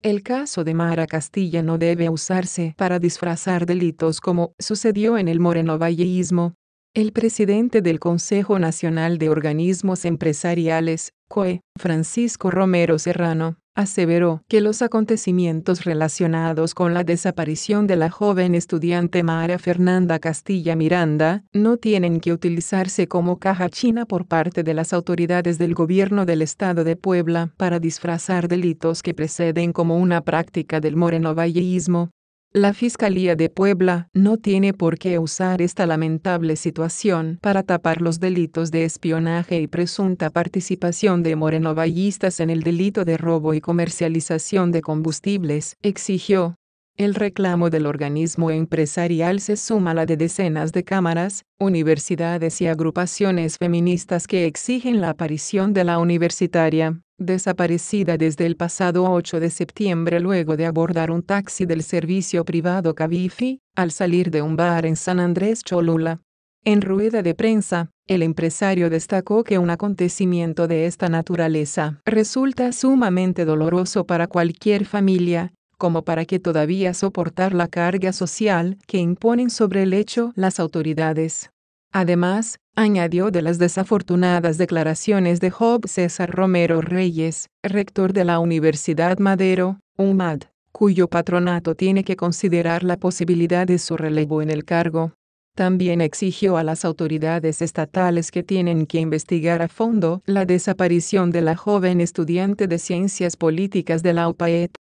El caso de Mara Castilla no debe usarse para disfrazar delitos como sucedió en el Moreno Moreno-valleísmo. El presidente del Consejo Nacional de Organismos Empresariales, COE, Francisco Romero Serrano, aseveró que los acontecimientos relacionados con la desaparición de la joven estudiante Mara Fernanda Castilla Miranda no tienen que utilizarse como caja china por parte de las autoridades del gobierno del estado de Puebla para disfrazar delitos que preceden como una práctica del moreno-valleísmo. La Fiscalía de Puebla no tiene por qué usar esta lamentable situación para tapar los delitos de espionaje y presunta participación de morenovallistas en el delito de robo y comercialización de combustibles, exigió, el reclamo del organismo empresarial se suma a la de decenas de cámaras, universidades y agrupaciones feministas que exigen la aparición de la universitaria, desaparecida desde el pasado 8 de septiembre luego de abordar un taxi del servicio privado Cavifi, al salir de un bar en San Andrés Cholula. En rueda de prensa, el empresario destacó que un acontecimiento de esta naturaleza resulta sumamente doloroso para cualquier familia, como para que todavía soportar la carga social que imponen sobre el hecho las autoridades. Además, añadió de las desafortunadas declaraciones de Job César Romero Reyes, rector de la Universidad Madero, UMAD, cuyo patronato tiene que considerar la posibilidad de su relevo en el cargo. También exigió a las autoridades estatales que tienen que investigar a fondo la desaparición de la joven estudiante de ciencias políticas de la UPAET,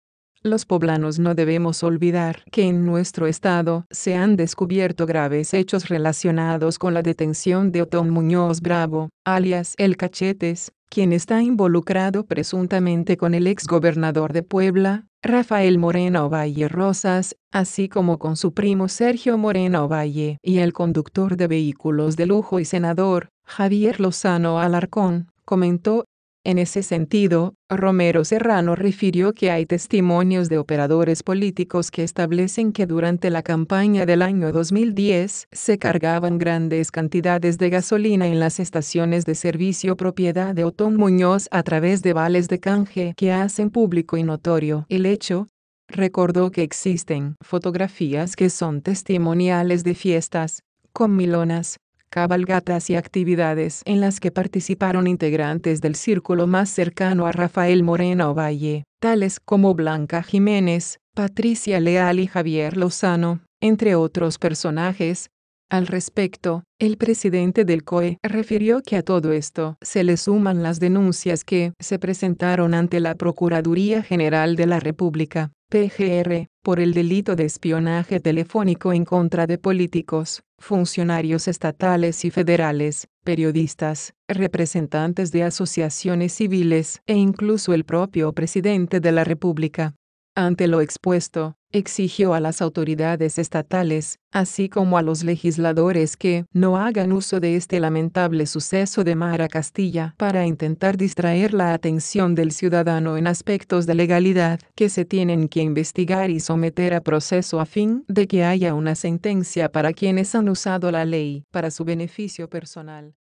los poblanos no debemos olvidar que en nuestro estado se han descubierto graves hechos relacionados con la detención de Otón Muñoz Bravo, alias El Cachetes, quien está involucrado presuntamente con el exgobernador de Puebla, Rafael Moreno Valle Rosas, así como con su primo Sergio Moreno Valle y el conductor de vehículos de lujo y senador, Javier Lozano Alarcón, comentó en ese sentido, Romero Serrano refirió que hay testimonios de operadores políticos que establecen que durante la campaña del año 2010 se cargaban grandes cantidades de gasolina en las estaciones de servicio propiedad de Otón Muñoz a través de vales de canje que hacen público y notorio el hecho, recordó que existen fotografías que son testimoniales de fiestas, con milonas, cabalgatas y actividades en las que participaron integrantes del círculo más cercano a Rafael Moreno Valle, tales como Blanca Jiménez, Patricia Leal y Javier Lozano, entre otros personajes, al respecto, el presidente del COE refirió que a todo esto se le suman las denuncias que se presentaron ante la Procuraduría General de la República, PGR, por el delito de espionaje telefónico en contra de políticos, funcionarios estatales y federales, periodistas, representantes de asociaciones civiles e incluso el propio presidente de la República. Ante lo expuesto, exigió a las autoridades estatales, así como a los legisladores que no hagan uso de este lamentable suceso de Mara Castilla para intentar distraer la atención del ciudadano en aspectos de legalidad que se tienen que investigar y someter a proceso a fin de que haya una sentencia para quienes han usado la ley para su beneficio personal.